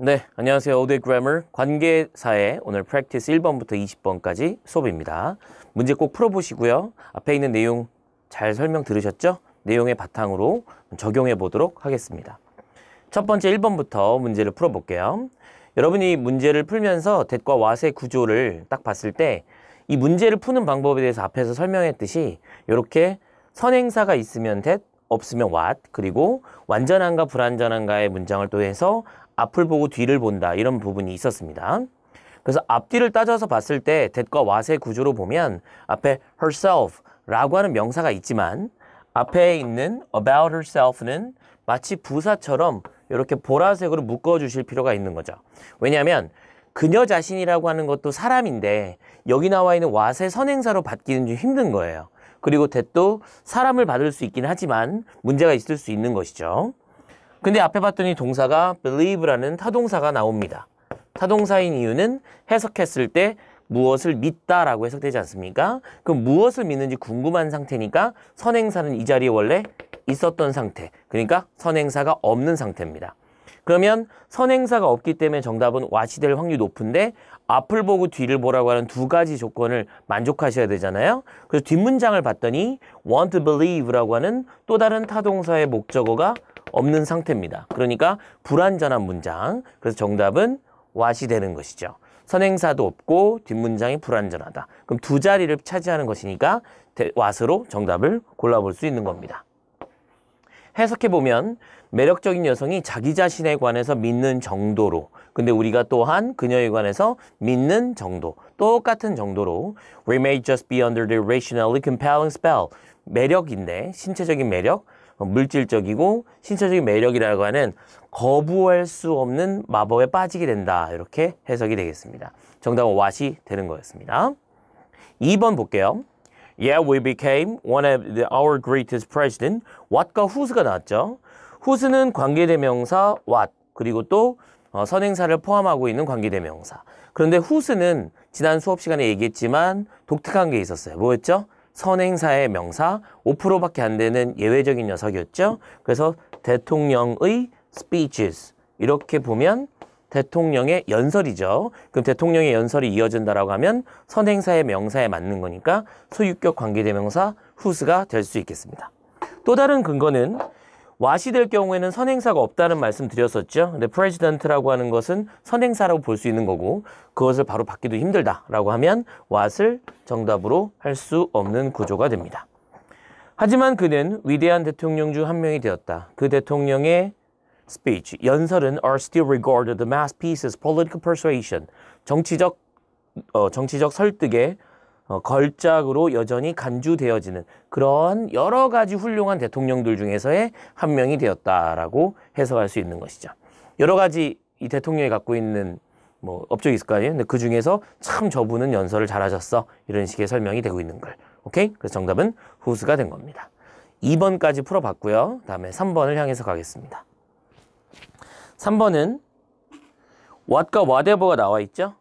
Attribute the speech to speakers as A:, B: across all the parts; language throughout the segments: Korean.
A: 네, 안녕하세요. 오드 그래머 관계사의 오늘 프랙티스 1번부터 20번까지 수업입니다. 문제 꼭 풀어보시고요. 앞에 있는 내용 잘 설명 들으셨죠? 내용의 바탕으로 적용해 보도록 하겠습니다. 첫 번째 1번부터 문제를 풀어볼게요. 여러분이 문제를 풀면서 대과 와세 구조를 딱 봤을 때 이 문제를 푸는 방법에 대해서 앞에서 설명했듯이 이렇게 선행사가 있으면 댓, 없으면 what 그리고 완전한가 불완전한가의 문장을 또 해서 앞을 보고 뒤를 본다 이런 부분이 있었습니다. 그래서 앞뒤를 따져서 봤을 때 that과 what의 구조로 보면 앞에 herself라고 하는 명사가 있지만 앞에 있는 about herself는 마치 부사처럼 이렇게 보라색으로 묶어주실 필요가 있는 거죠. 왜냐하면 그녀 자신이라고 하는 것도 사람인데 여기 나와 있는 what의 선행사로 받기는 좀 힘든 거예요. 그리고 that도 사람을 받을 수 있긴 하지만 문제가 있을 수 있는 것이죠. 근데 앞에 봤더니 동사가 believe라는 타동사가 나옵니다. 타동사인 이유는 해석했을 때 무엇을 믿다라고 해석되지 않습니까? 그럼 무엇을 믿는지 궁금한 상태니까 선행사는 이 자리에 원래 있었던 상태. 그러니까 선행사가 없는 상태입니다. 그러면 선행사가 없기 때문에 정답은 와시 될 확률이 높은데 앞을 보고 뒤를 보라고 하는 두 가지 조건을 만족하셔야 되잖아요. 그래서 뒷문장을 봤더니 want to believe라고 하는 또 다른 타동사의 목적어가 없는 상태입니다. 그러니까 불완전한 문장. 그래서 정답은 what이 되는 것이죠. 선행사도 없고 뒷문장이 불완전하다. 그럼 두 자리를 차지하는 것이니까 what으로 정답을 골라볼 수 있는 겁니다. 해석해보면 매력적인 여성이 자기 자신에 관해서 믿는 정도로 근데 우리가 또한 그녀에 관해서 믿는 정도 똑같은 정도로 We may just be under the rationally compelling spell 매력인데 신체적인 매력 물질적이고 신체적인 매력이라고 하는 거부할 수 없는 마법에 빠지게 된다. 이렇게 해석이 되겠습니다. 정답은 왓이 되는 거였습니다. 2번 볼게요. Yeah, we became one of the, our greatest president. what과 w h o s 가 나왔죠. w h o s 는 관계대명사 what, 그리고 또 어, 선행사를 포함하고 있는 관계대명사. 그런데 w h o s 는 지난 수업 시간에 얘기했지만 독특한 게 있었어요. 뭐였죠? 선행사의 명사 5%밖에 안 되는 예외적인 녀석이었죠. 그래서 대통령의 speeches 이렇게 보면 대통령의 연설이죠. 그럼 대통령의 연설이 이어진다라고 하면 선행사의 명사에 맞는 거니까 소유격 관계대명사 후스가 될 수 있겠습니다. 또 다른 근거는 왓이 될 경우에는 선행사가 없다는 말씀 드렸었죠. 근데 i d e n t 라고 하는 것은 선행사라고 볼 수 있는 거고 그것을 바로 받기도 힘들다라고 하면 왓을 정답으로 할 수 없는 구조가 됩니다. 하지만 그는 위대한 대통령 중 한 명이 되었다. 그 대통령의 스피치, 연설은 are still regarded the masterpieces political persuasion, 정치적 어, 정치적 설득의 어, 걸작으로 여전히 간주되어지는 그런 여러 가지 훌륭한 대통령들 중에서의 한 명이 되었다라고 해석할 수 있는 것이죠. 여러 가지 이 대통령이 갖고 있는 뭐 업적이 있을 거 아니에요? 근데 그 중에서 참 저분은 연설을 잘하셨어. 이런 식의 설명이 되고 있는 걸. 오케이? 그래서 정답은 후스가 된 겁니다. 2번까지 풀어봤고요. 다음에 3번을 향해서 가겠습니다. 3번은 what과 whatever가 나와 있죠?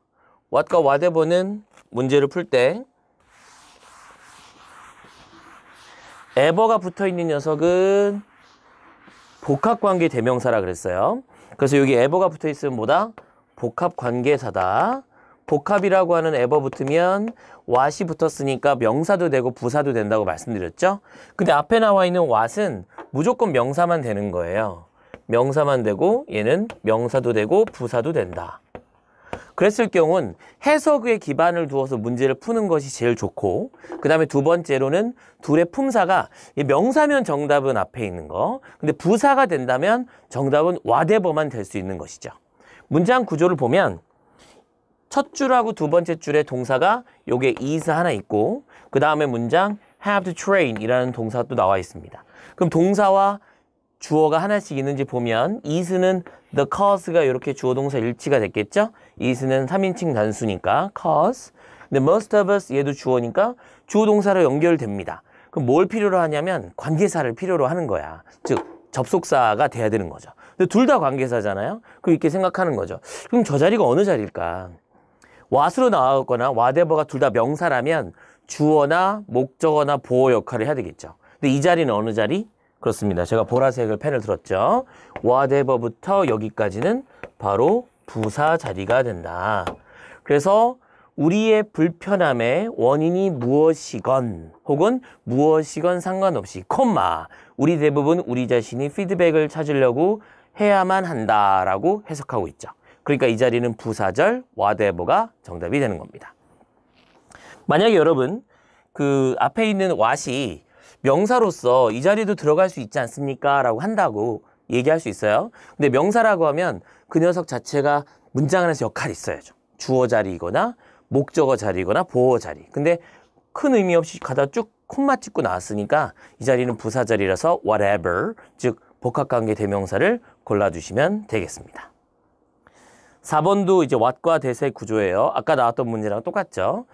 A: what과 whatever는 문제를 풀때 에버가 붙어 있는 녀석은 복합관계 대명사라 그랬어요. 그래서 여기 에버가 붙어 있으면 뭐다? 복합관계사다. 복합이라고 하는 에버 붙으면 왓이 붙었으니까 명사도 되고 부사도 된다고 말씀드렸죠. 근데 앞에 나와 있는 왓은 무조건 명사만 되는 거예요. 명사만 되고 얘는 명사도 되고 부사도 된다. 그랬을 경우는 해석에 기반을 두어서 문제를 푸는 것이 제일 좋고 그 다음에 두 번째로는 둘의 품사가 명사면 정답은 앞에 있는 거 근데 부사가 된다면 정답은 와대범만될 수 있는 것이죠. 문장 구조를 보면 첫 줄하고 두 번째 줄의 동사가 요게 is 하나 있고 그 다음에 문장 have to train 이라는 동사도 나와 있습니다. 그럼 동사와 주어가 하나씩 있는지 보면 is는 the cause가 이렇게 주어 동사 일치가 됐겠죠? is는 3인칭 단수니까 cause 근데 most of us 얘도 주어니까 주어 동사로 연결됩니다. 그럼 뭘 필요로 하냐면 관계사를 필요로 하는 거야. 즉 접속사가 돼야 되는 거죠. 근데 둘 다 관계사잖아요. 그럼 이렇게 생각하는 거죠. 그럼 저 자리가 어느 자리일까? w 왓으로 나왔거나 와데버가 둘 다 명사라면 주어나 목적어나 보호 역할을 해야 되겠죠. 근데 이 자리는 어느 자리? 그렇습니다. 제가 보라색을 펜을 들었죠. whatever부터 여기까지는 바로 부사 자리가 된다. 그래서 우리의 불편함의 원인이 무엇이건 혹은 무엇이건 상관없이 콤마 우리 대부분 우리 자신이 피드백을 찾으려고 해야만 한다라고 해석하고 있죠. 그러니까 이 자리는 부사절 와데버가 정답이 되는 겁니다. 만약에 여러분 그 앞에 있는 왓이 명사로서 이 자리도 들어갈 수 있지 않습니까? 라고 한다고 얘기할 수 있어요. 근데 명사라고 하면 그 녀석 자체가 문장 안에서 역할이 있어야죠. 주어 자리이거나 목적어 자리이거나 보어 자리. 근데 큰 의미 없이 가다 쭉 콤마 찍고 나왔으니까 이 자리는 부사 자리라서 whatever, 즉 복합관계 대명사를 골라주시면 되겠습니다. 4번도 이제 what과 대세 구조예요. 아까 나왔던 문제랑 똑같죠.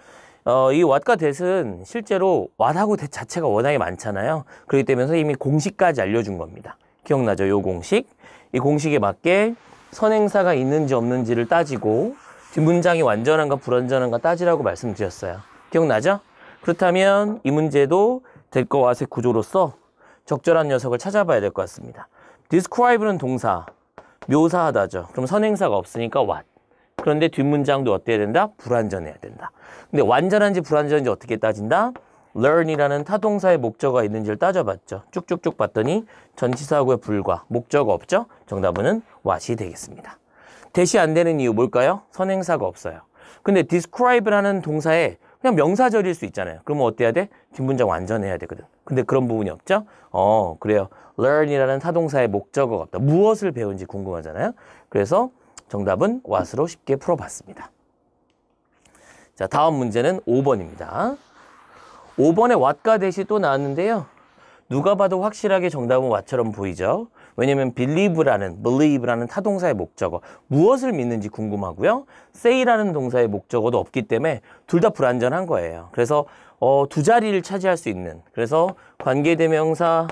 A: 어, 이 왓과 댓은 실제로 왓하고 댓 자체가 워낙에 많잖아요. 그렇기 때문에 이미 공식까지 알려준 겁니다. 기억나죠? 요 공식. 이 공식에 맞게 선행사가 있는지 없는지를 따지고 문장이 완전한가 불완전한가 따지라고 말씀드렸어요. 기억나죠? 그렇다면 이 문제도 댓과 왓의 구조로서 적절한 녀석을 찾아봐야 될 것 같습니다. describe는 동사, 묘사하다죠. 그럼 선행사가 없으니까 왓. 그런데 뒷문장도 어때야 된다? 불완전해야 된다. 근데 완전한지 불완전한지 어떻게 따진다? learn이라는 타동사의 목적어가 있는지를 따져봤죠. 쭉쭉쭉 봤더니 전치사하고의 불과, 목적어 없죠? 정답은 what이 되겠습니다. 대시 안 되는 이유 뭘까요? 선행사가 없어요. 근데 describe라는 동사에 그냥 명사절일 수 있잖아요. 그러면 어때야 돼? 뒷문장 완전해야 되거든. 근데 그런 부분이 없죠? 어, 그래요. learn이라는 타동사의 목적어가 없다. 무엇을 배운지 궁금하잖아요. 그래서 정답은 왓으로 쉽게 풀어봤습니다. 자, 다음 문제는 5번입니다. 5번에 왓과 대시 또 나왔는데요. 누가 봐도 확실하게 정답은 왓처럼 보이죠. 왜냐면 believe라는 believe라는 타동사의 목적어 무엇을 믿는지 궁금하고요. say라는 동사의 목적어도 없기 때문에 둘 다 불완전한 거예요. 그래서 어, 두 자리를 차지할 수 있는 그래서 관계대명사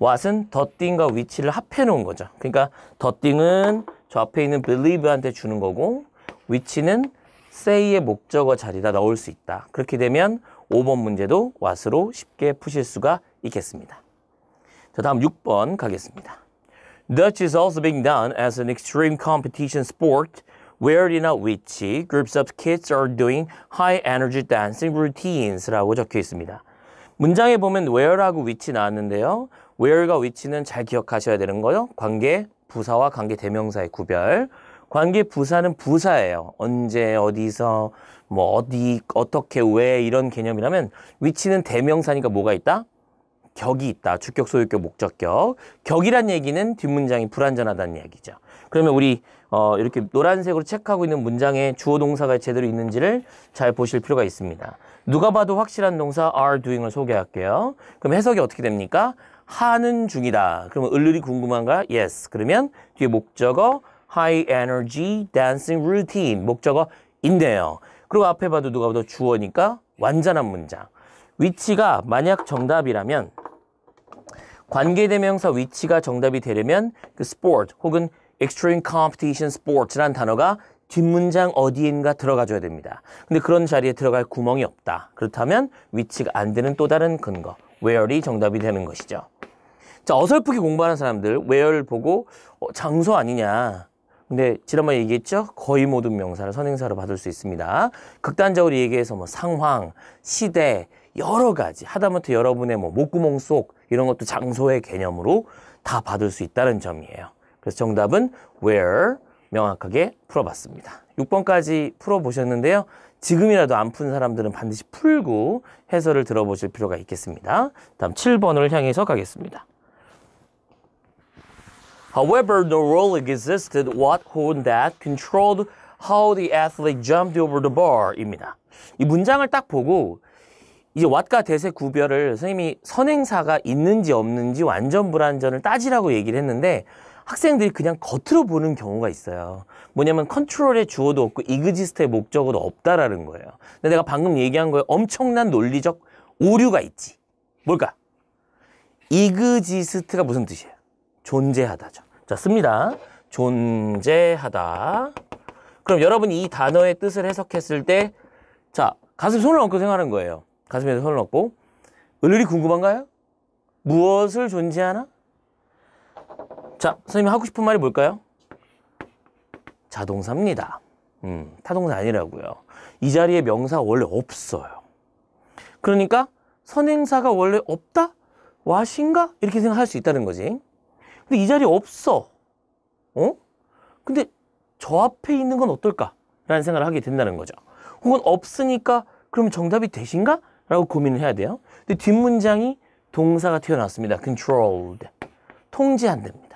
A: what은 더띵과 위치를 합해 놓은 거죠. 그러니까 더띵은 저 앞에 있는 believe한테 주는 거고 위치는 say의 목적어 자리다 넣을 수 있다. 그렇게 되면 5번 문제도 what으로 쉽게 푸실 수가 있겠습니다. 자, 다음 6번 가겠습니다. Dutch is also being done as an extreme competition sport where in a which groups of kids are doing high energy dancing routines라고 적혀 있습니다. 문장에 보면 where하고 which 나왔는데요. where가 위치는 잘 기억하셔야 되는 거요. 관계 부사와 관계 대명사의 구별. 관계 부사는 부사예요. 언제, 어디서, 뭐 어디, 어떻게, 왜 이런 개념이라면 위치는 대명사니까 뭐가 있다? 격이 있다. 주격, 소유격, 목적격. 격이란 얘기는 뒷문장이 불완전하다는 이야기죠. 그러면 우리 어, 이렇게 노란색으로 체크하고 있는 문장에 주어 동사가 제대로 있는지를 잘 보실 필요가 있습니다. 누가 봐도 확실한 동사 are doing을 소개할게요. 그럼 해석이 어떻게 됩니까? 하는 중이다. 그러면 을룰이 궁금한가? Yes. 그러면 뒤에 목적어 high energy dancing routine 목적어 인데요. 그리고 앞에 봐도 누가 봐도 주어니까 완전한 문장. 위치가 만약 정답이라면 관계대명사 위치가 정답이 되려면 그 sport 혹은 extreme competition s p o r t s 는 단어가 뒷문장 어디인가 들어가줘야 됩니다. 근데 그런 자리에 들어갈 구멍이 없다. 그렇다면 위치가 안 되는 또 다른 근거, where이 정답이 되는 것이죠. 자, 어설프게 공부하는 사람들 where를 보고 어, 장소 아니냐. 근데 지난번에 얘기했죠? 거의 모든 명사를 선행사로 받을 수 있습니다. 극단적으로 얘기해서 뭐 상황, 시대, 여러 가지 하다못해 여러분의 뭐 목구멍 속 이런 것도 장소의 개념으로 다 받을 수 있다는 점이에요. 그래서 정답은 where 명확하게 풀어봤습니다. 6번까지 풀어보셨는데요. 지금이라도 안 푼 사람들은 반드시 풀고 해설을 들어보실 필요가 있겠습니다. 다음 7번을 향해서 가겠습니다. However, no rule existed what who that controlled how the athlete jumped over the bar입니다. 이 문장을 딱 보고 이제 왓과 대세 구별을 선생님이 선행사가 있는지 없는지 완전 불완전을 따지라고 얘기를 했는데 학생들이 그냥 겉으로 보는 경우가 있어요. 뭐냐면 컨트롤의 주어도 없고 이그지스트의 목적어도 없다라는 거예요. 근데 내가 방금 얘기한 거에 엄청난 논리적 오류가 있지. 뭘까? 이그지스트가 무슨 뜻이에요? 존재하다죠. 자, 씁니다. 존재하다. 그럼 여러분이 이 단어의 뜻을 해석했을 때, 자, 가슴 에 손을 얹고 생각하는 거예요. 가슴에 손을 얹고. 을리 궁금한가요? 무엇을 존재하나? 자, 선생님 이 하고 싶은 말이 뭘까요? 자동사입니다. 음, 타동사 아니라고요. 이 자리에 명사 원래 없어요. 그러니까 선행사가 원래 없다? 와신가? 이렇게 생각할 수 있다는 거지. 근데 이 자리에 없어. 어? 근데 저 앞에 있는 건 어떨까? 라는 생각을 하게 된다는 거죠. 혹은 없으니까 그럼 정답이 되신가 라고 고민을 해야 돼요. 근데 뒷문장이 동사가 튀어나왔습니다. controlled. 통제안됩니다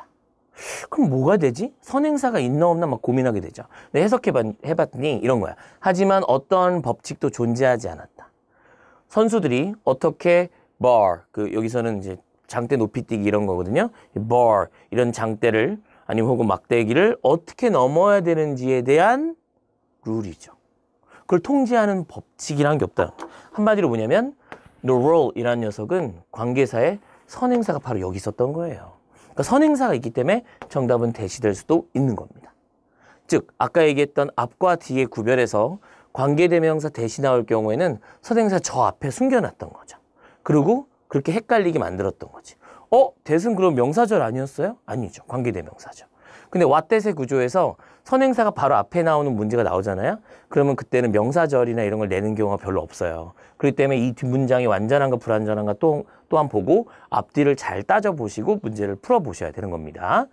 A: 그럼 뭐가 되지? 선행사가 있나 없나 막 고민하게 되죠. 네, 해석해봤더니 이런 거야. 하지만 어떤 법칙도 존재하지 않았다. 선수들이 어떻게 bar, 그 여기서는 이제 장대 높이뛰기 이런 거거든요. bar, 이런 장대를 아니면 혹은 막대기를 어떻게 넘어야 되는지에 대한 룰이죠. 그걸 통제하는 법칙이란 게 없다. 한마디로 뭐냐면 the r o l e 이란 녀석은 관계사의 선행사가 바로 여기 있었던 거예요. 그러니까 선행사가 있기 때문에 정답은 대시될 수도 있는 겁니다. 즉 아까 얘기했던 앞과 뒤의 구별에서 관계대명사 대시 나올 경우에는 선행사 저 앞에 숨겨놨던 거죠. 그리고 그렇게 헷갈리게 만들었던 거지. 어? 대승 그럼 명사절 아니었어요? 아니죠. 관계대명사죠. 근데 왓댓의 구조에서 선행사가 바로 앞에 나오는 문제가 나오잖아요. 그러면 그때는 명사절이나 이런 걸 내는 경우가 별로 없어요. 그렇기 때문에 이 뒷문장이 완전한가 불완전한가 또, 또한 보고 앞뒤를 잘 따져보시고 문제를 풀어보셔야 되는 겁니다.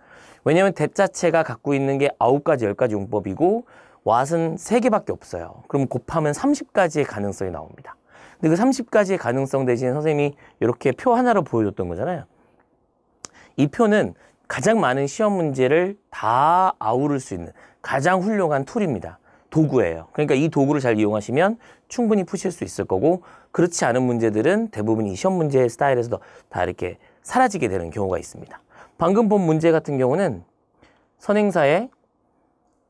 A: 왜냐하면 대자체가 갖고 있는 게 아홉 가지열가지 용법이고 왓은 세개밖에 없어요. 그럼 곱하면 삼십 가지의 가능성이 나옵니다. 근데 그 삼십 가지의 가능성 대신 선생님이 이렇게 표 하나로 보여줬던 거잖아요. 이 표는 가장 많은 시험 문제를 다 아우를 수 있는 가장 훌륭한 툴입니다. 도구예요. 그러니까 이 도구를 잘 이용하시면 충분히 푸실 수 있을 거고 그렇지 않은 문제들은 대부분 이 시험 문제 의 스타일에서 도다 이렇게 사라지게 되는 경우가 있습니다. 방금 본 문제 같은 경우는 선행사의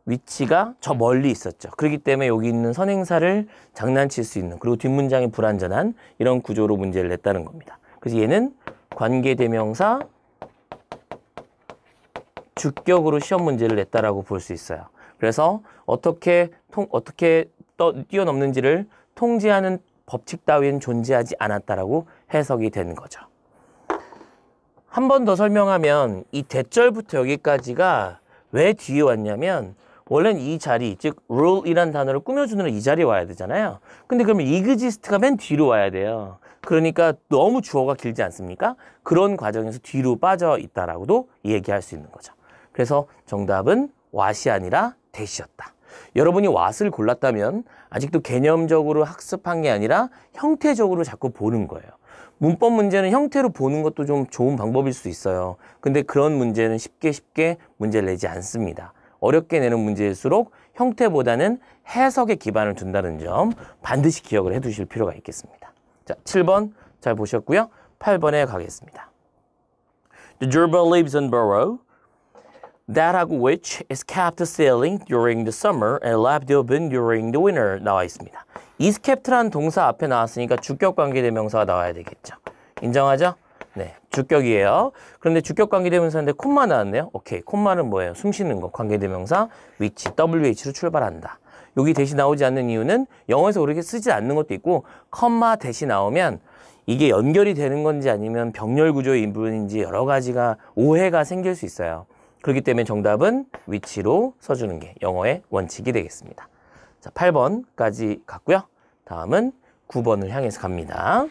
A: 위치가 저 멀리 있었죠. 그렇기 때문에 여기 있는 선행사를 장난칠 수 있는 그리고 뒷문장이 불완전한 이런 구조로 문제를 냈다는 겁니다. 그래서 얘는 관계대명사 주격으로 시험 문제를 냈다라고 볼 수 있어요. 그래서 어떻게 통, 어떻게 떠, 뛰어넘는지를 통제하는 법칙 따위는 존재하지 않았다라고 해석이 되는 거죠. 한 번 더 설명하면 이 대절부터 여기까지가 왜 뒤에 왔냐면 원래는 이 자리, 즉 rule이란 단어를 꾸며주는 이 자리에 와야 되잖아요. 근데 그러면 exist가 맨 뒤로 와야 돼요. 그러니까 너무 주어가 길지 않습니까? 그런 과정에서 뒤로 빠져 있다라고도 얘기할 수 있는 거죠. 그래서 정답은 왓이 아니라 대시였다. 여러분이 왓을 골랐다면 아직도 개념적으로 학습한 게 아니라 형태적으로 자꾸 보는 거예요. 문법 문제는 형태로 보는 것도 좀 좋은 방법일 수 있어요. 근데 그런 문제는 쉽게 쉽게 문제를 내지 않습니다. 어렵게 내는 문제일수록 형태보다는 해석에 기반을 둔다는 점 반드시 기억을 해두실 필요가 있겠습니다. 자, 7번 잘 보셨고요. 8번에 가겠습니다. The gerbil lives in burrow. that 하고 which is kept sailing during the summer and left open during the winter 나와 있습니다. is k e p t 라 동사 앞에 나왔으니까 주격 관계대명사가 나와야 되겠죠. 인정하죠? 네, 주격이에요. 그런데 주격 관계대명사인데 콤마 나왔네요. 오케이, 콤마는 뭐예요? 숨쉬는 거. 관계대명사 which, wh로 출발한다. 여기 대시 나오지 않는 이유는 영어에서 그렇게 쓰지 않는 것도 있고 컴마 대시 나오면 이게 연결이 되는 건지 아니면 병렬 구조의 인부인지 여러 가지가 오해가 생길 수 있어요. 그렇기 때문에 정답은 위치로 써주는 게 영어의 원칙이 되겠습니다. 자, 8번까지 갔고요. 다음은 9번을 향해서 갑니다.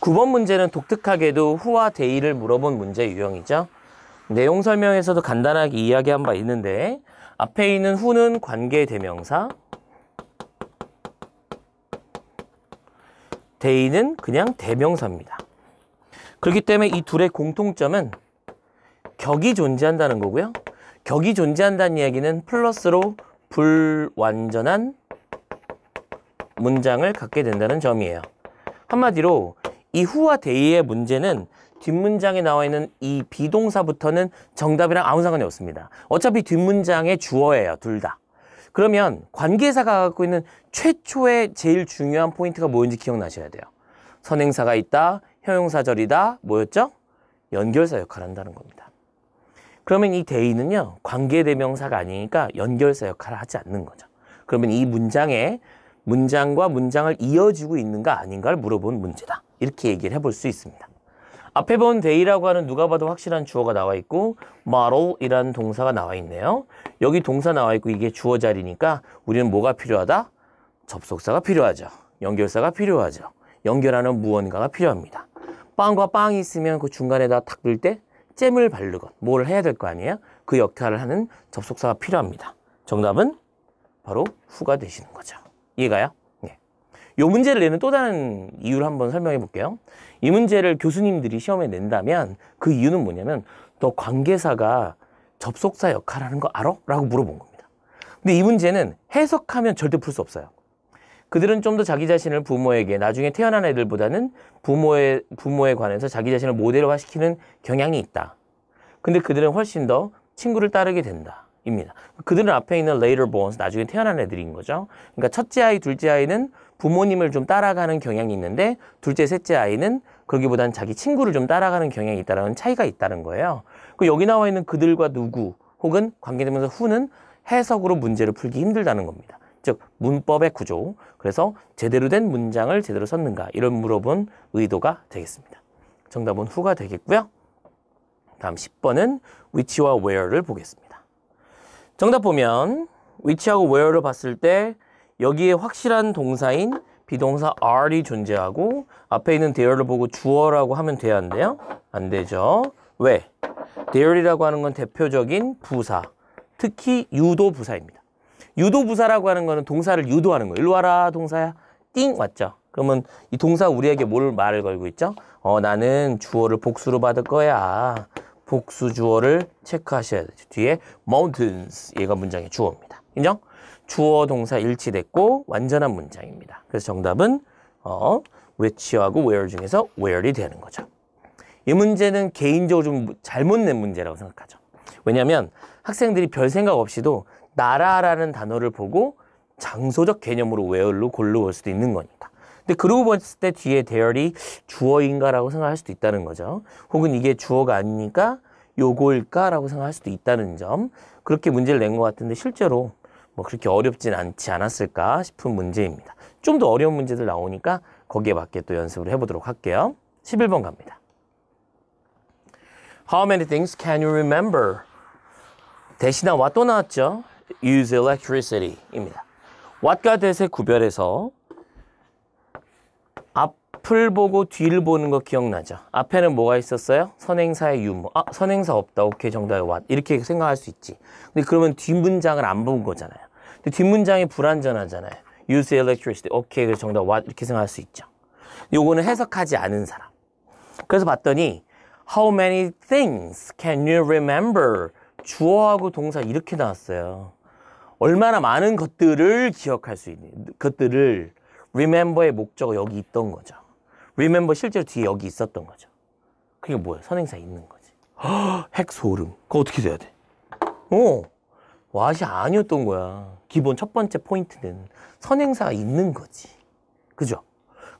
A: 9번 문제는 독특하게도 후와 대의를 물어본 문제 유형이죠. 내용 설명에서도 간단하게 이야기한 바 있는데 앞에 있는 후는 관계 대명사 대의는 그냥 대명사입니다. 그렇기 때문에 이 둘의 공통점은 격이 존재한다는 거고요. 격이 존재한다는 이야기는 플러스로 불완전한 문장을 갖게 된다는 점이에요. 한마디로 이후와 대의의 문제는 뒷문장에 나와 있는 이 비동사부터는 정답이랑 아무 상관이 없습니다. 어차피 뒷문장의 주어예요. 둘 다. 그러면 관계사가 갖고 있는 최초의 제일 중요한 포인트가 뭐인지 기억나셔야 돼요. 선행사가 있다. 형용사절이다 뭐였죠? 연결사 역할을 한다는 겁니다. 그러면 이 대의는요 관계대명사가 아니니까 연결사 역할을 하지 않는 거죠. 그러면 이 문장에 문장과 문장을 이어지고 있는가 아닌가를 물어본 문제다. 이렇게 얘기를 해볼 수 있습니다. 앞에 본데이라고 하는 누가 봐도 확실한 주어가 나와 있고 model이라는 동사가 나와 있네요. 여기 동사 나와 있고 이게 주어 자리니까 우리는 뭐가 필요하다? 접속사가 필요하죠. 연결사가 필요하죠. 연결하는 무언가가 필요합니다. 빵과 빵이 있으면 그 중간에다 닦을때 잼을 바르건 뭘 해야 될 거 아니에요? 그 역할을 하는 접속사가 필요합니다. 정답은 바로 후가 되시는 거죠. 이해가요? 네. 요 문제를 내는 또 다른 이유를 한번 설명해 볼게요. 이 문제를 교수님들이 시험에 낸다면 그 이유는 뭐냐면 너 관계사가 접속사 역할하는 을거 알아? 라고 물어본 겁니다. 근데 이 문제는 해석하면 절대 풀 수 없어요. 그들은 좀 더 자기 자신을 부모에게 나중에 태어난 애들보다는 부모에 부모에 관해서 자기 자신을 모델화시키는 경향이 있다. 근데 그들은 훨씬 더 친구를 따르게 된다. 입니다. 그들은 앞에 있는 later borns, 나중에 태어난 애들인 거죠. 그러니까 첫째 아이, 둘째 아이는 부모님을 좀 따라가는 경향이 있는데 둘째, 셋째 아이는 거기보단 자기 친구를 좀 따라가는 경향이 있다는 라 차이가 있다는 거예요. 그 여기 나와 있는 그들과 누구 혹은 관계되면서 후는 해석으로 문제를 풀기 힘들다는 겁니다. 즉 문법의 구조, 그래서 제대로 된 문장을 제대로 썼는가 이런 물어본 의도가 되겠습니다. 정답은 후가 되겠고요. 다음 10번은 위치와 where를 보겠습니다. 정답 보면 위치하고 where를 봤을 때 여기에 확실한 동사인 비동사 are이 존재하고 앞에 있는 there를 보고 주어라고 하면 돼야 한대요. 안 되죠. 왜? there이라고 하는 건 대표적인 부사, 특히 유도 부사입니다. 유도부사라고 하는 거는 동사를 유도하는 거예요. 일로 와라 동사야. 띵 왔죠. 그러면 이 동사 우리에게 뭘 말을 걸고 있죠? 어 나는 주어를 복수로 받을 거야. 복수 주어를 체크하셔야 되죠. 뒤에 mountains 얘가 문장의 주어입니다. 인정? 주어 동사 일치됐고 완전한 문장입니다. 그래서 정답은 어 which하고 where 중에서 where이 되는 거죠. 이 문제는 개인적으로 좀 잘못 낸 문제라고 생각하죠. 왜냐하면 학생들이 별 생각 없이도 나라라는 단어를 보고 장소적 개념으로 where로 골라올 수도 있는 거니까. 근데 그러고 봤을 때 뒤에 there이 주어인가라고 생각할 수도 있다는 거죠. 혹은 이게 주어가 아니니까 요거일까라고 생각할 수도 있다는 점. 그렇게 문제를 낸 것 같은데 실제로 뭐 그렇게 어렵진 않지 않았을까 싶은 문제입니다. 좀 더 어려운 문제들 나오니까 거기에 맞게 또 연습을 해보도록 할게요. 11번 갑니다. How many things can you remember? 대신아 와또 나왔죠? use electricity입니다. what과 that의 구별에서 앞을 보고 뒤를 보는 거 기억나죠? 앞에는 뭐가 있었어요? 선행사의 유무. 아, 선행사 없다. 오케이, 정답이 what. 이렇게 생각할 수 있지. 근데 그러면 뒷문장을 안 본 거잖아요. 근데 뒷문장이 불완전하잖아요. use electricity. 오케이, 그래서 정답 what. 이렇게 생각할 수 있죠. 요거는 해석하지 않은 사람. 그래서 봤더니 how many things can you remember 주어하고 동사 이렇게 나왔어요. 얼마나 많은 것들을 기억할 수 있는 것들을 remember의 목적이 여기 있던 거죠. remember 실제로 뒤에 여기 있었던 거죠. 그게 뭐야 선행사 있는 거지. 핵 소름. 그거 어떻게 돼야 돼? 어. 와시 아니었던 거야. 기본 첫 번째 포인트는 선행사가 있는 거지. 그죠?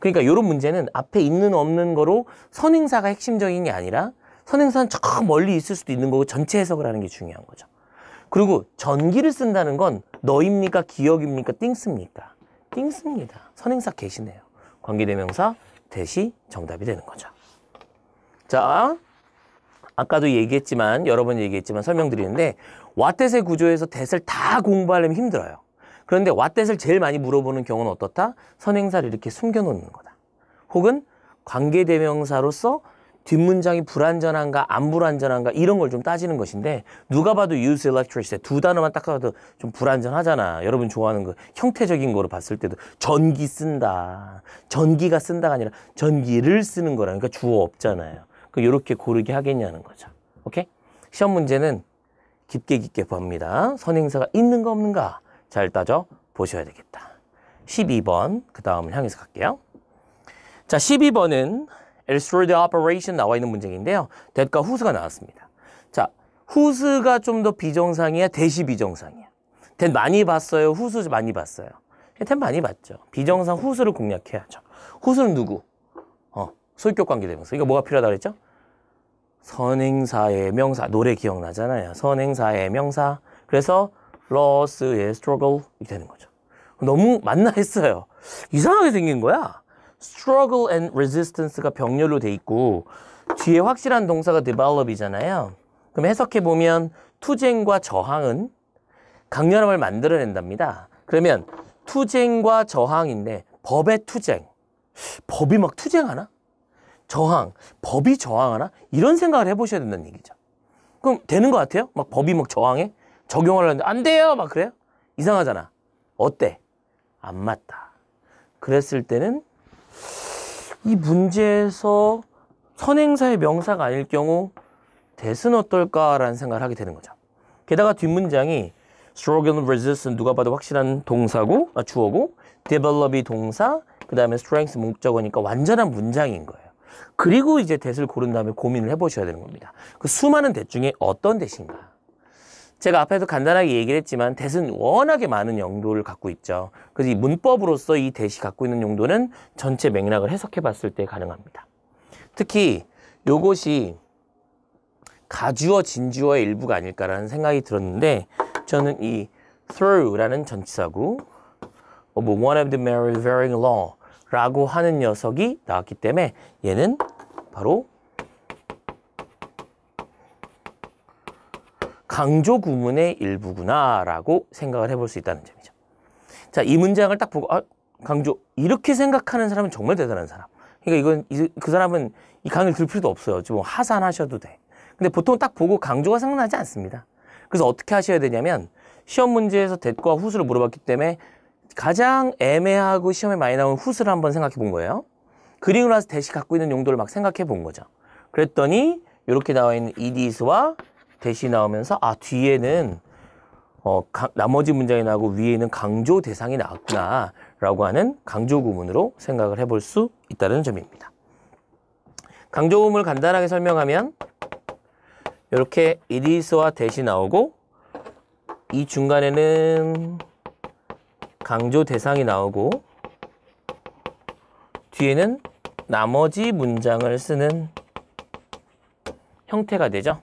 A: 그러니까 이런 문제는 앞에 있는 없는 거로 선행사가 핵심적인 게 아니라 선행선 사저 멀리 있을 수도 있는 거고 전체 해석을 하는 게 중요한 거죠. 그리고 전기를 쓴다는 건 너입니까? 기억입니까? 띵스입니까? 띵스입니다. 선행사 계시네요. 관계대명사 대시 정답이 되는 거죠. 자, 아까도 얘기했지만 여러 번 얘기했지만 설명드리는데 왓댓의 구조에서 댓을 다 공부하려면 힘들어요. 그런데 왓댓을 제일 많이 물어보는 경우는 어떻다? 선행사를 이렇게 숨겨놓는 거다. 혹은 관계대명사로서 뒷문장이 불완전한가 안 불완전한가 이런 걸 좀 따지는 것인데 누가 봐도 use electricity 두 단어만 딱 봐도 좀 불완전하잖아. 여러분 좋아하는 거 그 형태적인 거로 봤을 때도 전기 쓴다. 전기가 쓴다가 아니라 전기를 쓰는 거라니까 주어 없잖아요. 그 이렇게 고르게 하겠냐는 거죠. 오케이? 시험 문제는 깊게 깊게 봅니다. 선행사가 있는가 없는가 잘 따져 보셔야 되겠다. 12번 그 다음을 향해서 갈게요. 자 12번은 restored operation 나와 있는 문장인데요. 대 h a t 과 w h 가 나왔습니다. 자, 후 h 가좀 더 비정상이야? 대시 비정상이야? t 많이 봤어요? 후 h o 많이 봤어요? t h 많이 봤죠. 비정상 후 h 를 공략해야죠. 후 h 는 누구? 어, 소유격 관계 되면서. 이거 뭐가 필요하다 그랬죠? 선행사의 명사. 노래 기억나잖아요. 선행사의 명사. 그래서 loss의 struggle 이렇게 되는 거죠. 너무 만나 했어요. 이상하게 생긴 거야. struggle and resistance가 병렬로 돼 있고 뒤에 확실한 동사가 develop이잖아요. 그럼 해석해 보면 투쟁과 저항은 강렬함을 만들어낸답니다. 그러면 투쟁과 저항인데 법의 투쟁, 법이 막 투쟁하나? 저항, 법이 저항하나? 이런 생각을 해보셔야 된다는 얘기죠. 그럼 되는 것 같아요? 막 법이 막 저항해? 적용하려는데 안 돼요! 막 그래요? 이상하잖아. 어때? 안 맞다. 그랬을 때는 이 문제에서 선행사의 명사가 아닐 경우 대는 어떨까라는 생각을 하게 되는 거죠. 게다가 뒷문장이 struggle and resistance 누가 봐도 확실한 동사고 아, 주어고 develop이 동사 그 다음에 strength 목적어니까 완전한 문장인 거예요. 그리고 이제 대를 고른 다음에 고민을 해보셔야 되는 겁니다. 그 수많은 대 중에 어떤 대신가 제가 앞에서 간단하게 얘기를 했지만 대은 워낙에 많은 용도를 갖고 있죠. 그래서 이 문법으로서 이 대시 갖고 있는 용도는 전체 맥락을 해석해 봤을 때 가능합니다. 특히 요것이 가주어 진주어의 일부가 아닐까라는 생각이 들었는데 저는 이 through라는 전치사구 어, 뭐 one of the marriage varying l 라고 하는 녀석이 나왔기 때문에 얘는 바로 강조 구문의 일부구나라고 생각을 해볼 수 있다는 점이죠. 자, 이 문장을 딱 보고 아, 강조 이렇게 생각하는 사람은 정말 대단한 사람. 그러니까 이건 이, 그 사람은 이 강의를 들 필요도 없어요. 지금 뭐 하산하셔도 돼. 근데 보통 딱 보고 강조가 생각나지 않습니다. 그래서 어떻게 하셔야 되냐면 시험 문제에서 대과 후수를 물어봤기 때문에 가장 애매하고 시험에 많이 나온 후수를 한번 생각해 본 거예요. 그리고 나서 대시 갖고 있는 용도를 막 생각해 본 거죠. 그랬더니 이렇게 나와 있는 e d 스와 대시 나오면서 아 뒤에는 어, 가, 나머지 문장이 나오고 위에는 강조 대상이 나왔구나 라고 하는 강조 구문으로 생각을 해볼 수 있다는 점입니다. 강조 구문을 간단하게 설명하면 이렇게 it is와 대시 나오고 이 중간에는 강조 대상이 나오고 뒤에는 나머지 문장을 쓰는 형태가 되죠.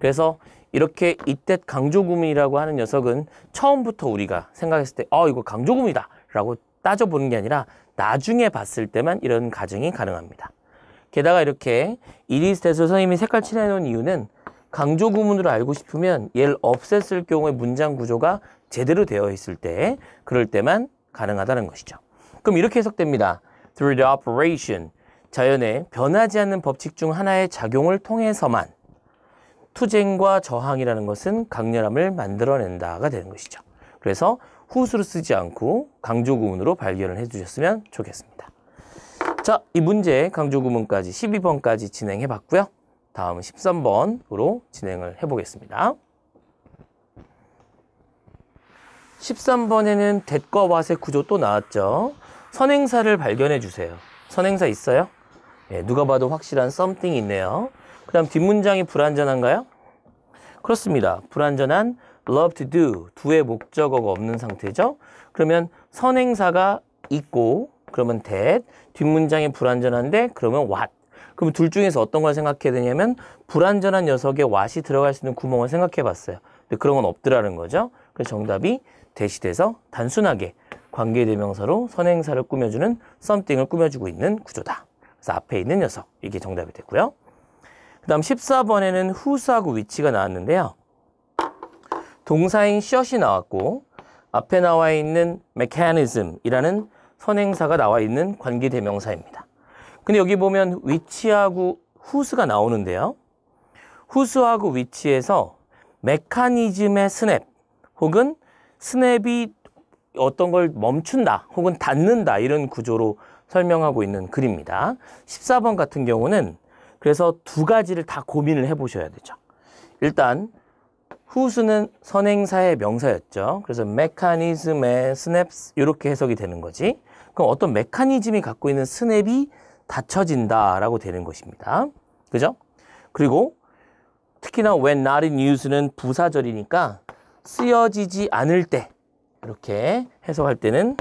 A: 그래서 이렇게 이때 강조구문이라고 하는 녀석은 처음부터 우리가 생각했을 때어 아, 이거 강조구문이다 라고 따져보는 게 아니라 나중에 봤을 때만 이런 가정이 가능합니다. 게다가 이렇게 이리스트에서 선생님이 색깔 칠해놓은 이유는 강조구문으로 알고 싶으면 얘를 없앴을 경우에 문장 구조가 제대로 되어 있을 때 그럴 때만 가능하다는 것이죠. 그럼 이렇게 해석됩니다. Through the operation, 자연의 변하지 않는 법칙 중 하나의 작용을 통해서만 투쟁과 저항이라는 것은 강렬함을 만들어낸다가 되는 것이죠. 그래서 후수를 쓰지 않고 강조구문으로 발견을 해주셨으면 좋겠습니다. 자, 이 문제 강조구문까지 12번까지 진행해 봤고요. 다음은 13번으로 진행을 해보겠습니다. 13번에는 대과 와세 구조 또 나왔죠. 선행사를 발견해 주세요. 선행사 있어요? 예, 누가 봐도 확실한 썸띵이 있네요. 그 다음 뒷문장이 불완전한가요? 그렇습니다. 불완전한 love to do, 두의 목적어가 없는 상태죠. 그러면 선행사가 있고 그러면 that, 뒷문장이 불완전한데 그러면 what. 그럼 둘 중에서 어떤 걸 생각해야 되냐면 불완전한 녀석의 what이 들어갈 수 있는 구멍을 생각해 봤어요. 근데 그런 건 없더라는 거죠. 그래서 정답이 대시 돼서 단순하게 관계대명사로 선행사를 꾸며주는 썸띵을 꾸며주고 있는 구조다. 그래서 앞에 있는 녀석, 이게 정답이 됐고요. 그 다음 14번에는 후 h o 하고 위치가 나왔는데요. 동사인 shot이 나왔고 앞에 나와 있는 mechanism이라는 선행사가 나와 있는 관계대명사입니다. 근데 여기 보면 위치하고 후 h 가 나오는데요. 후 h 하고 위치에서 메커니즘의 스냅 혹은 스냅이 어떤 걸 멈춘다 혹은 닫는다 이런 구조로 설명하고 있는 글입니다. 14번 같은 경우는 그래서 두 가지를 다 고민을 해보셔야 되죠. 일단 후수는 선행사의 명사였죠. 그래서 메커니즘의 스냅스 이렇게 해석이 되는 거지. 그럼 어떤 메커니즘이 갖고 있는 스냅이 닫혀진다라고 되는 것입니다. 그죠? 그리고 특히나 when not in use는 부사절이니까 쓰여지지 않을 때 이렇게 해석할 때는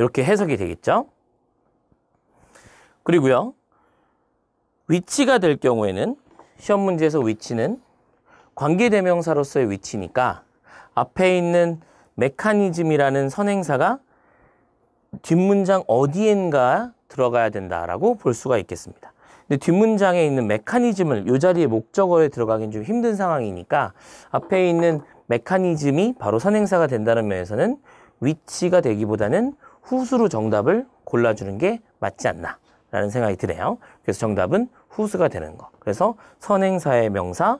A: 이렇게 해석이 되겠죠. 그리고요. 위치가 될 경우에는 시험 문제에서 위치는 관계대명사로서의 위치니까 앞에 있는 메커니즘이라는 선행사가 뒷문장 어디엔가 들어가야 된다라고 볼 수가 있겠습니다. 근데 뒷문장에 있는 메커니즘을 이 자리에 목적어에 들어가긴 좀 힘든 상황이니까 앞에 있는 메커니즘이 바로 선행사가 된다는 면에서는 위치가 되기보다는 후수로 정답을 골라주는 게 맞지 않나 라는 생각이 드네요. 그래서 정답은 후수가 되는 거. 그래서 선행사의 명사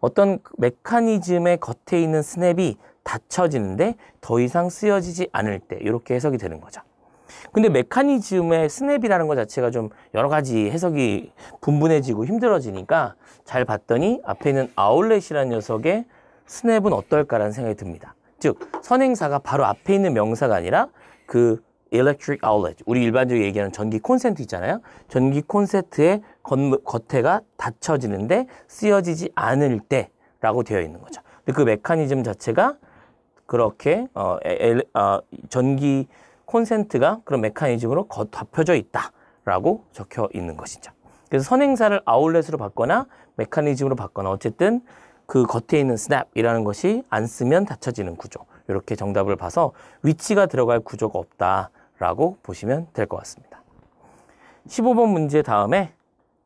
A: 어떤 메커니즘의 겉에 있는 스냅이 닫혀지는데 더 이상 쓰여지지 않을 때 이렇게 해석이 되는 거죠. 근데 메커니즘의 스냅이라는 것 자체가 좀 여러 가지 해석이 분분해지고 힘들어지니까 잘 봤더니 앞에 있는 아울렛이라는 녀석의 스냅은 어떨까라는 생각이 듭니다. 즉 선행사가 바로 앞에 있는 명사가 아니라 그 electric outlet, 우리 일반적으로 얘기하는 전기 콘센트 있잖아요. 전기 콘센트의 겉, 겉에가 닫혀지는데 쓰여지지 않을 때라고 되어 있는 거죠. 근데 그 메커니즘 자체가 그렇게 어, 엘, 어, 전기 콘센트가 그런 메커니즘으로 겉 덮여져 있다라고 적혀 있는 것이죠. 그래서 선행사를 아울렛으로 받거나 메커니즘으로 받거나 어쨌든 그 겉에 있는 스냅이라는 것이 안 쓰면 닫혀지는 구조. 이렇게 정답을 봐서 위치가 들어갈 구조가 없다라고 보시면 될 것 같습니다. 15번 문제 다음에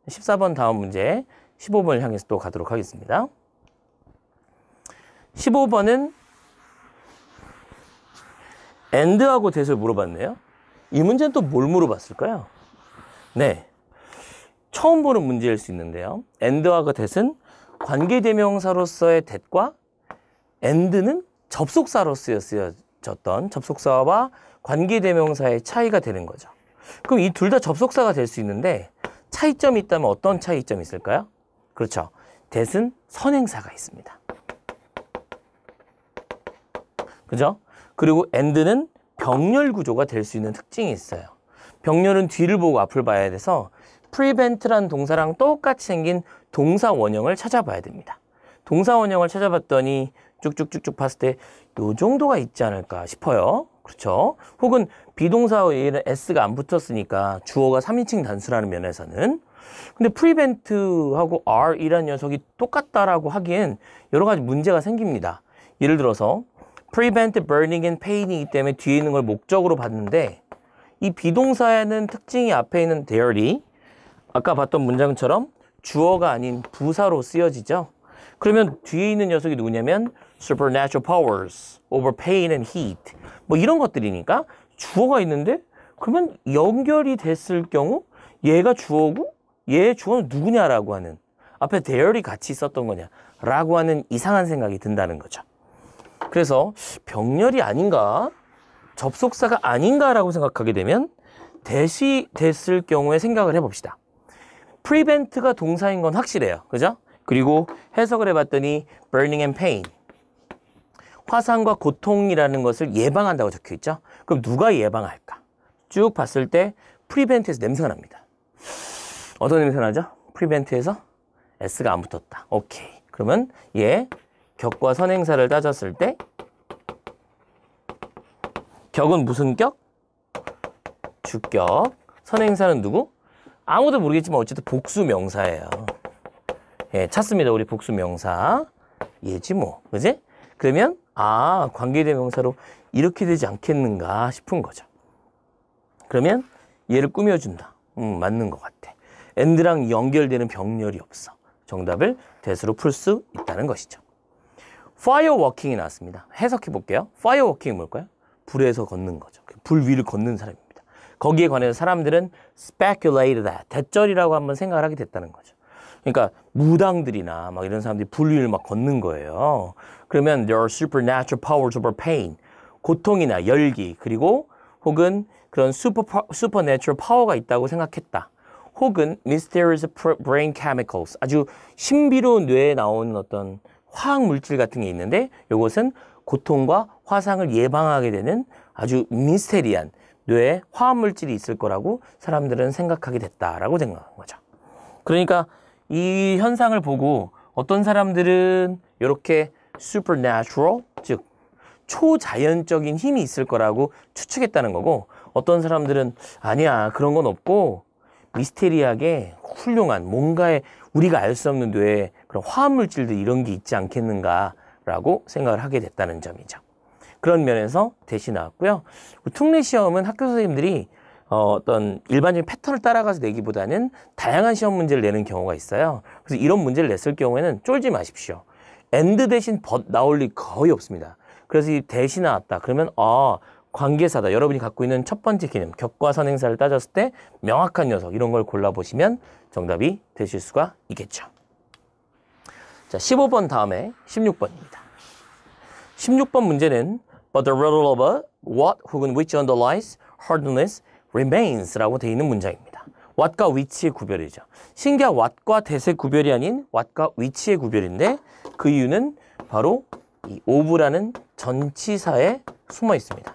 A: 14번 다음 문제 15번을 향해서 또 가도록 하겠습니다. 15번은 and하고 대을 물어봤네요. 이 문제는 또 뭘 물어봤을까요? 네. 처음 보는 문제일 수 있는데요. and하고 대은 관계대명사로서의 대과 and는 접속사로 쓰여졌던 접속사와 관계대명사의 차이가 되는 거죠. 그럼 이 둘 다 접속사가 될 수 있는데 차이점이 있다면 어떤 차이점이 있을까요? 그렇죠. 대은 선행사가 있습니다. 그죠? 그리고 and는 병렬 구조가 될 수 있는 특징이 있어요. 병렬은 뒤를 보고 앞을 봐야 돼서 prevent란 동사랑 똑같이 생긴 동사 원형을 찾아봐야 됩니다. 동사 원형을 찾아봤더니 쭉쭉쭉쭉 봤을 때요 정도가 있지 않을까 싶어요. 그렇죠? 혹은 비동사의 s가 안 붙었으니까 주어가 3인칭 단수라는 면에서는 근데 프리벤트하고 r 이라는 녀석이 똑같다라고 하기엔 여러 가지 문제가 생깁니다. 예를 들어서 prevent burning and pain이기 때문에 뒤에 있는 걸 목적으로 봤는데 이 비동사에는 특징이 앞에 있는 theory 아까 봤던 문장처럼 주어가 아닌 부사로 쓰여지죠. 그러면 뒤에 있는 녀석이 누구냐면 supernatural powers over pain and heat 뭐 이런 것들이니까 주어가 있는데 그러면 연결이 됐을 경우 얘가 주어고 얘 주어는 누구냐라고 하는 앞에 대열이 같이 있었던 거냐라고 하는 이상한 생각이 든다는 거죠. 그래서 병렬이 아닌가 접속사가 아닌가라고 생각하게 되면 대시 됐을 경우에 생각을 해봅시다. prevent가 동사인 건 확실해요. 그죠? 그리고 해석을 해봤더니 burning and pain 화상과 고통이라는 것을 예방한다고 적혀 있죠. 그럼 누가 예방할까? 쭉 봤을 때 프리벤트에서 냄새가 납니다. 어떤 냄새 나죠? 프리벤트에서 S가 안 붙었다. 오케이. 그러면 얘 격과 선행사를 따졌을 때 격은 무슨 격? 주격. 선행사는 누구? 아무도 모르겠지만 어쨌든 복수 명사예요. 예, 찾습니다. 우리 복수 명사. 얘지 뭐. 그지? 그러면 아, 관계대명사로 이렇게 되지 않겠는가 싶은 거죠. 그러면 얘를 꾸며준다. 음, 맞는 것 같아. 엔드랑 연결되는 병렬이 없어. 정답을 대수로 풀 수 있다는 것이죠. 파이어워킹이 나왔습니다. 해석해 볼게요. 파이어워킹이 뭘까요? 불에서 걷는 거죠. 불 위를 걷는 사람입니다. 거기에 관해서 사람들은 speculate t 대절이라고 한번 생각을 하게 됐다는 거죠. 그러니까 무당들이나 막 이런 사람들이 분류를 막 걷는 거예요. 그러면 your supernatural powers over pain, 고통이나 열기 그리고 혹은 그런 super supernatural power가 있다고 생각했다. 혹은 mysterious brain chemicals, 아주 신비로운 뇌에 나오는 어떤 화학 물질 같은 게 있는데 이것은 고통과 화상을 예방하게 되는 아주 미스테리한 뇌에 화학 물질이 있을 거라고 사람들은 생각하게 됐다라고 생각한 거죠. 그러니까 이 현상을 보고 어떤 사람들은 이렇게 supernatural 즉 초자연적인 힘이 있을 거라고 추측했다는 거고 어떤 사람들은 아니야 그런 건 없고 미스테리하게 훌륭한 뭔가의 우리가 알 수 없는 뇌에 그런 화합물질들 이런 게 있지 않겠는가라고 생각을 하게 됐다는 점이죠. 그런 면에서 대시 나왔고요. 그 퉁례 시험은 학교 선생님들이 어, 떤 일반적인 패턴을 따라가서 내기보다는 다양한 시험 문제를 내는 경우가 있어요. 그래서 이런 문제를 냈을 경우에는 쫄지 마십시오. 엔드 대신 벗 나올 리 거의 없습니다. 그래서 이 대신 나왔다. 그러면 아 관계사다. 여러분이 갖고 있는 첫 번째 기능, 격과선행사를 따졌을 때 명확한 녀석 이런 걸 골라보시면 정답이 되실 수가 있겠죠. 자, 15번 다음에 16번입니다. 16번 문제는 But the riddle of a what 혹은 which underlies hardness remains라고 되어 있는 문장입니다. what과 which의 구별이죠. 신기한 what과 that의 구별이 아닌 what과 which의 구별인데 그 이유는 바로 이 of라는 전치사에 숨어 있습니다.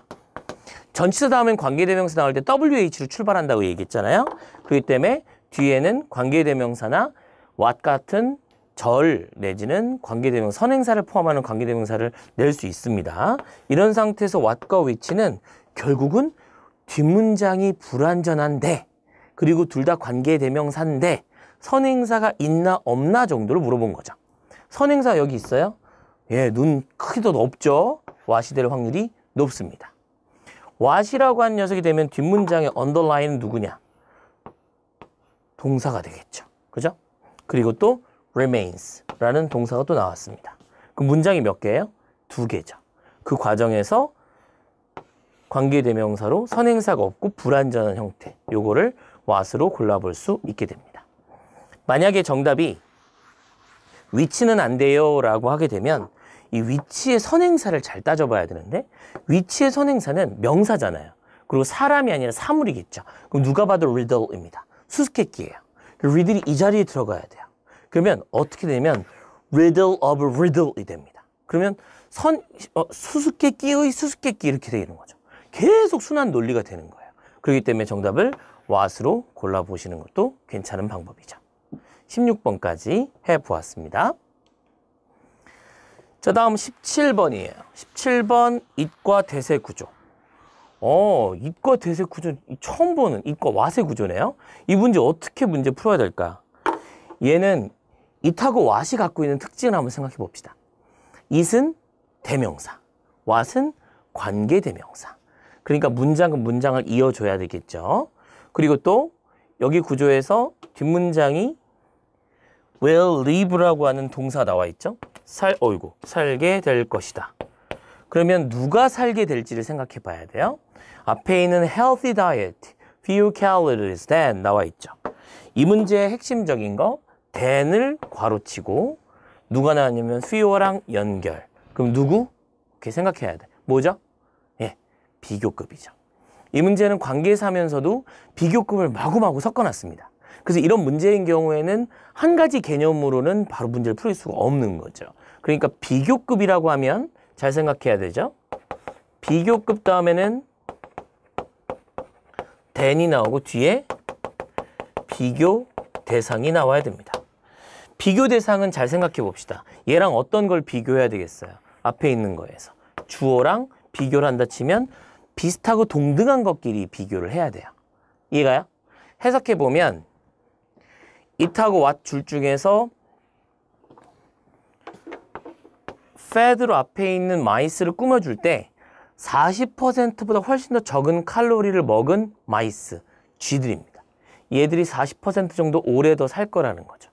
A: 전치사 다음엔 관계대명사 나올 때 WH로 출발한다고 얘기했잖아요. 그렇기 때문에 뒤에는 관계대명사나 what 같은 절 내지는 관계대명사, 선행사를 포함하는 관계대명사를 낼 수 있습니다. 이런 상태에서 what과 which는 결국은 뒷문장이 불완전한데 그리고 둘 다 관계 대명사인데 선행사가 있나 없나 정도를 물어본 거죠. 선행사 여기 있어요? 예, 눈 크기도 높죠? 와시 될 확률이 높습니다. 와시라고 하는 녀석이 되면 뒷문장의 언더라인은 누구냐? 동사가 되겠죠. 그죠? 그리고 또 remains라는 동사가 또 나왔습니다. 그 문장이 몇 개예요? 두 개죠. 그 과정에서 관계대명사로 선행사가 없고 불완전한 형태 요거를 what으로 골라볼 수 있게 됩니다. 만약에 정답이 위치는 안 돼요 라고 하게 되면 이 위치의 선행사를 잘 따져봐야 되는데 위치의 선행사는 명사잖아요. 그리고 사람이 아니라 사물이겠죠. 그럼 누가 봐도 riddle입니다. 수수께끼예요. riddle이 이 자리에 들어가야 돼요. 그러면 어떻게 되면 riddle of riddle이 됩니다. 그러면 선, 어, 수수께끼의 수수께끼 이렇게 되는 거죠. 계속 순환 논리가 되는 거예요. 그렇기 때문에 정답을 왓으로 골라보시는 것도 괜찮은 방법이죠. 16번까지 해보았습니다. 자, 다음 17번이에요. 17번 입과 대세 구조. 어, 입과 대세 구조 처음 보는 입과 왓의 구조네요. 이 문제 어떻게 문제 풀어야 될까? 얘는 이타고 왓이 갖고 있는 특징을 한번 생각해 봅시다. 이은 대명사, 왓은 관계 대명사. 그러니까 문장은 문장을 이어줘야 되겠죠. 그리고 또 여기 구조에서 뒷문장이 will live라고 하는 동사 나와 있죠. 살, 어이고 살게 될 것이다. 그러면 누가 살게 될지를 생각해 봐야 돼요. 앞에 있는 healthy diet, few calories than 나와 있죠. 이 문제의 핵심적인 거 than을 괄호치고 누가 나왔냐면 few랑 연결. 그럼 누구? 이렇게 생각해야 돼. 뭐죠? 비교급이죠. 이 문제는 관계사면서도 비교급을 마구마구 섞어놨습니다. 그래서 이런 문제인 경우에는 한 가지 개념으로는 바로 문제를 풀 수가 없는 거죠. 그러니까 비교급이라고 하면 잘 생각해야 되죠. 비교급 다음에는 then이 나오고 뒤에 비교 대상이 나와야 됩니다. 비교 대상은 잘 생각해 봅시다. 얘랑 어떤 걸 비교해야 되겠어요? 앞에 있는 거에서. 주어랑 비교를 한다 치면 비슷하고 동등한 것끼리 비교를 해야 돼요. 이해가요? 해석해보면 it하고 what 줄 중에서 fed로 앞에 있는 마이스를 꾸며줄 때 40%보다 훨씬 더 적은 칼로리를 먹은 마이스, 쥐들입니다. 얘들이 40% 정도 오래 더 살 거라는 거죠.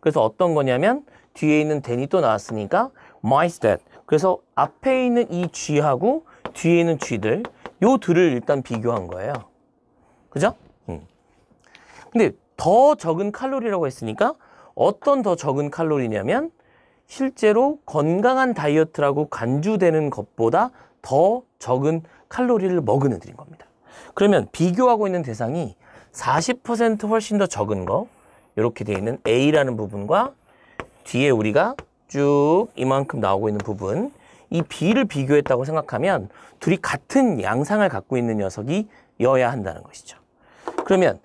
A: 그래서 어떤 거냐면 뒤에 있는 d e 이또 나왔으니까 마이스 e t 그래서 앞에 있는 이 쥐하고 뒤에 있는 쥐들 요 둘을 일단 비교한 거예요. 그죠? 음. 근데 더 적은 칼로리라고 했으니까 어떤 더 적은 칼로리냐면 실제로 건강한 다이어트라고 간주되는 것보다 더 적은 칼로리를 먹은 애들인 겁니다. 그러면 비교하고 있는 대상이 40% 훨씬 더 적은 거 이렇게 되어 있는 A라는 부분과 뒤에 우리가 쭉 이만큼 나오고 있는 부분 이 B를 비교했다고 생각하면 둘이 같은 양상을 갖고 있는 녀석이 여야 한다는 것이죠. 그러면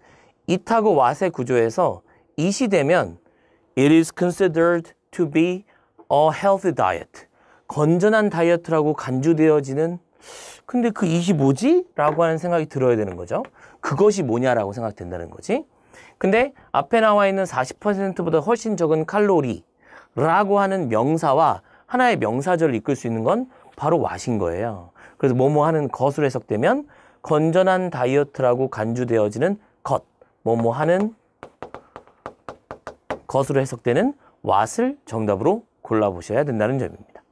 A: 이타고 와세 구조에서 이시 되면 It is considered to be a healthy diet. 건전한 다이어트라고 간주되어지는 근데 그 이시 뭐지? 라고 하는 생각이 들어야 되는 거죠. 그것이 뭐냐라고 생각된다는 거지. 근데 앞에 나와 있는 40%보다 훨씬 적은 칼로리라고 하는 명사와 하나의 명사절을 이끌 수 있는 건 바로 와신 거예요. 그래서 뭐뭐 하는 것으로 해석되면 건전한 다이어트라고 간주되어지는 것, 뭐뭐 하는 것으로 해석되는 왓을 정답으로 골라보셔야 된다는 점입니다.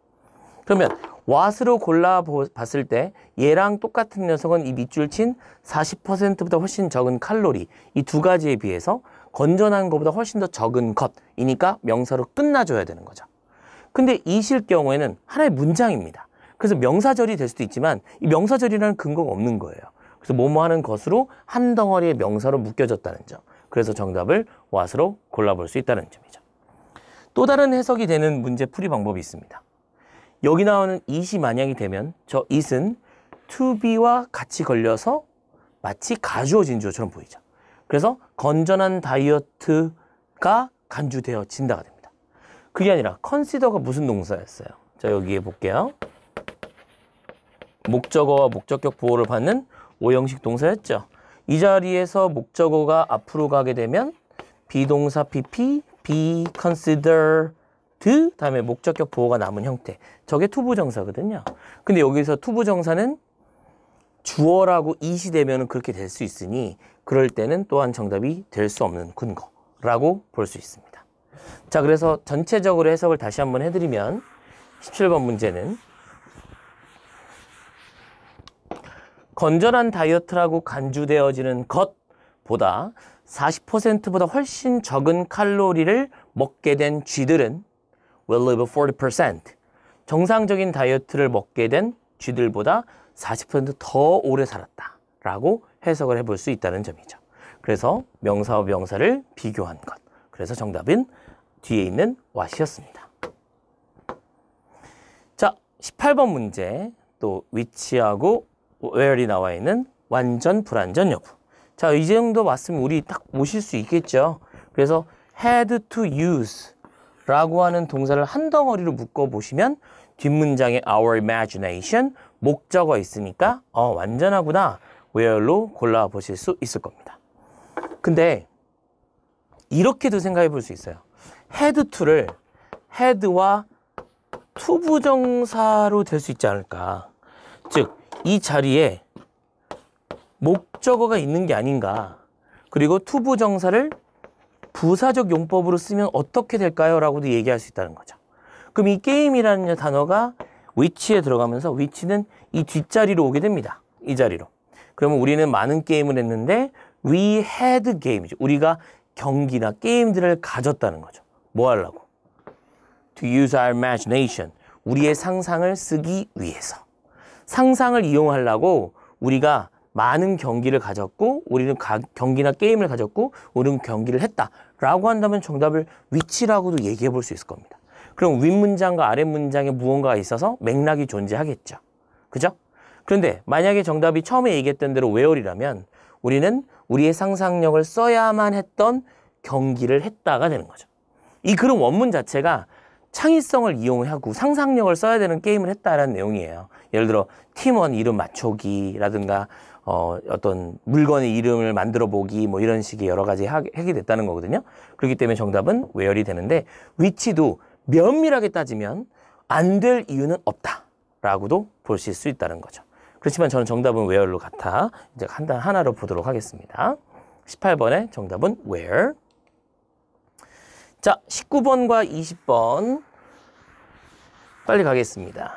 A: 그러면 왓으로 골라봤을 때 얘랑 똑같은 녀석은 이 밑줄 친 40%보다 훨씬 적은 칼로리 이 두 가지에 비해서 건전한 것보다 훨씬 더 적은 것이니까 명사로 끝나줘야 되는 거죠. 근데 이실 경우에는 하나의 문장입니다. 그래서 명사절이 될 수도 있지만 이 명사절이라는 근거가 없는 거예요. 그래서 뭐뭐 하는 것으로 한 덩어리의 명사로 묶여졌다는 점. 그래서 정답을 what으로 골라볼 수 있다는 점이죠. 또 다른 해석이 되는 문제 풀이 방법이 있습니다. 여기 나오는 it이 만약이 되면 저 it은 to be와 같이 걸려서 마치 가주어 진주어처럼 보이죠. 그래서 건전한 다이어트가 간주되어진다가 됩니다. 그게 아니라 컨시더가 무슨 동사였어요? 자 여기에 볼게요. 목적어와 목적격 보호를 받는 오형식 동사였죠. 이 자리에서 목적어가 앞으로 가게 되면 비동사 PP, be considered 다음에 목적격 보호가 남은 형태. 저게 투부정사거든요. 근데 여기서 투부정사는 주어라고 이시되면 그렇게 될 수 있으니 그럴 때는 또한 정답이 될 수 없는 근거라고 볼 수 있습니다. 자, 그래서 전체적으로 해석을 다시 한번 해드리면 17번 문제는 건전한 다이어트라고 간주되어지는 것보다 40%보다 훨씬 적은 칼로리를 먹게 된 쥐들은 will live 40%. 정상적인 다이어트를 먹게 된 쥐들보다 40%더 오래 살았다. 라고 해석을 해볼 수 있다는 점이죠. 그래서 명사와 명사를 비교한 것. 그래서 정답은 뒤에 있는 what이었습니다. 자, 18번 문제 또 위치하고 where이 나와 있는 완전 불완전 여부. 자, 이 정도 왔으면 우리 딱 모실 수 있겠죠. 그래서 had to use 라고 하는 동사를 한 덩어리로 묶어보시면 뒷문장에 our imagination 목적어 있으니까 어 완전하구나 where로 골라보실 수 있을 겁니다. 근데 이렇게도 생각해 볼 수 있어요. 헤드2를 헤드와 투 부정사로 될 수 있지 않을까. 즉, 이 자리에 목적어가 있는 게 아닌가. 그리고 투 부정사를 부사적 용법으로 쓰면 어떻게 될까요? 라고도 얘기할 수 있다는 거죠. 그럼 이 게임이라는 단어가 위치에 들어가면서 위치는 이 뒷자리로 오게 됩니다. 이 자리로. 그러면 우리는 많은 게임을 했는데 we had game이죠. 우리가 경기나 게임들을 가졌다는 거죠. 뭐 하려고? To use our imagination. 우리의 상상을 쓰기 위해서. 상상을 이용하려고 우리가 많은 경기를 가졌고 우리는 가, 경기나 게임을 가졌고 우리는 경기를 했다라고 한다면 정답을 위치라고도 얘기해 볼 수 있을 겁니다. 그럼 윗문장과 아랫문장에 무언가가 있어서 맥락이 존재하겠죠. 그죠? 그런데 만약에 정답이 처음에 얘기했던 대로 웨어리라면 우리는 우리의 상상력을 써야만 했던 경기를 했다가 되는 거죠. 이 그런 원문 자체가 창의성을 이용하고 상상력을 써야 되는 게임을 했다라는 내용이에요. 예를 들어 팀원 이름 맞추기라든가 어, 어떤 물건의 이름을 만들어 보기 뭐 이런 식의 여러 가지 하게 됐다는 거거든요. 그렇기 때문에 정답은 외열이 되는데 위치도 면밀하게 따지면 안 될 이유는 없다라고도 보실 수 있다는 거죠. 그렇지만 저는 정답은 where로 같아 이제 한 단 하나로 보도록 하겠습니다. 18번의 정답은 where. 자, 19번과 20번 빨리 가겠습니다.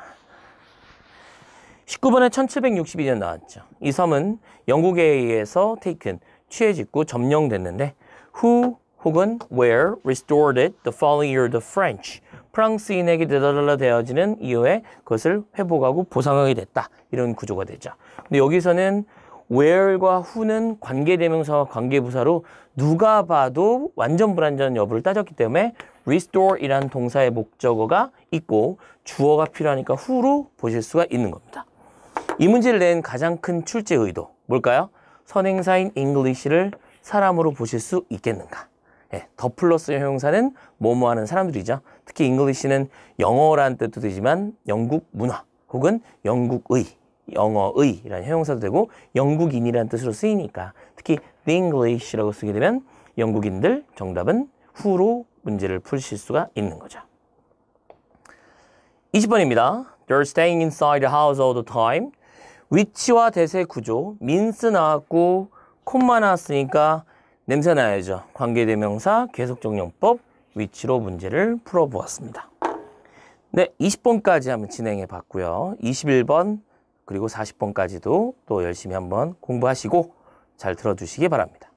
A: 19번에 1762년 나왔죠. 이 섬은 영국에 의해서 taken, 취해 짓고 점령됐는데 who 혹은 where restored it the following year the French 프랑스인에게 되달라 되어지는 이후에 그것을 회복하고 보상하게 됐다. 이런 구조가 되죠. 근데 여기서는 where과 who는 관계대명사와 관계부사로 누가 봐도 완전 불완전 여부를 따졌기 때문에 restore이라는 동사의 목적어가 있고 주어가 필요하니까 who로 보실 수가 있는 겁니다. 이 문제를 낸 가장 큰 출제 의도 뭘까요? 선행사인 English를 사람으로 보실 수 있겠는가? 예, 더 플러스 형용사는 뭐뭐 하는 사람들이죠. 특히 English는 영어라는 뜻도 되지만 영국 문화 혹은 영국의 영어의 라는 형용사도 되고 영국인이라는 뜻으로 쓰이니까 특히 the English라고 쓰게 되면 영국인들 정답은 후로 문제를 풀실 수가 있는 거죠. 20번입니다. They're staying inside the house all the time. 위치와 대세 구조, 민스 나왔고 콤마 나왔으니까 냄새 나야죠. 관계대명사, 계속적용법 위치로 문제를 풀어보았습니다. 네, 20번까지 한번 진행해 봤고요. 21번 그리고 40번까지도 또 열심히 한번 공부하시고 잘 들어주시기 바랍니다.